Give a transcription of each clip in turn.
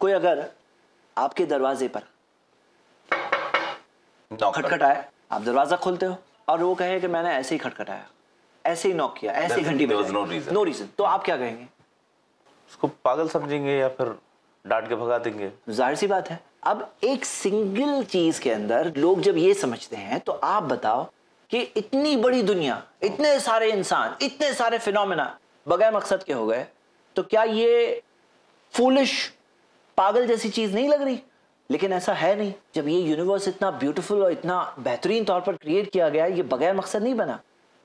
कोई अगर आपके दरवाजे पर खटखटाए आप दरवाजा खोलते हो और वो कहे कि मैंने ऐसे ही खटखटाया ऐसे ही नॉक किया ऐसे घंटी नो रीजन तो आप क्या कहेंगे उसको पागल समझेंगे या फिर डांट के भगा देंगे जाहिर सी बात है अब एक सिंगल चीज के अंदर लोग जब ये समझते हैं तो आप बताओ कि इतनी बड़ी दुनिया इतने सारे इंसान इतने सारे फिनोमेना बगैर मकसद के हो गए तो क्या ये फूलिश पागल जैसी चीज़ नहीं लग रही लेकिन ऐसा है नहीं जब ये यूनिवर्स इतना ब्यूटीफुल और इतना बेहतरीन तौर पर क्रिएट किया गया ये बगैर मकसद नहीं बना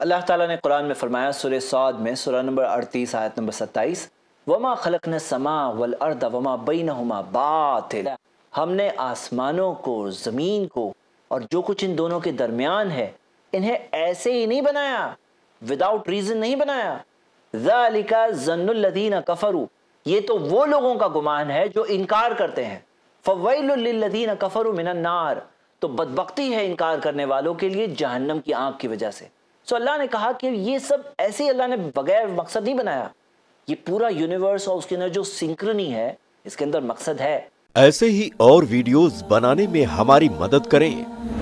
अल्लाह ताला ने कुरान में फरमाया सुर सौद में सुरह नंबर अड़तीस आयत नंबर सत्ताईस वमा खलक ने समा वल अर्द वमा बई हमा बात हमने आसमानों को ज़मीन को और जो कुछ इन दोनों के दरमियान है इन्हें ऐसे ही नहीं बनाया विदाउट रीज़न नहीं बनाया जलिका जन्नदीन कफरू ये तो वो लोगों का गुमान है जो इनकार करते हैं फ़वैलदीन कफर मिनन्नार तो बदबकती है इनकार करने वालों के लिए जहन्नम की आंख की वजह से सो अल्लाह ने कहा कि ये सब ऐसे ही अल्लाह ने बगैर मकसद नहीं बनाया ये पूरा यूनिवर्स और उसके अंदर जो सिंक्रनी है इसके अंदर मकसद है ऐसे ही और वीडियोस बनाने में हमारी मदद करें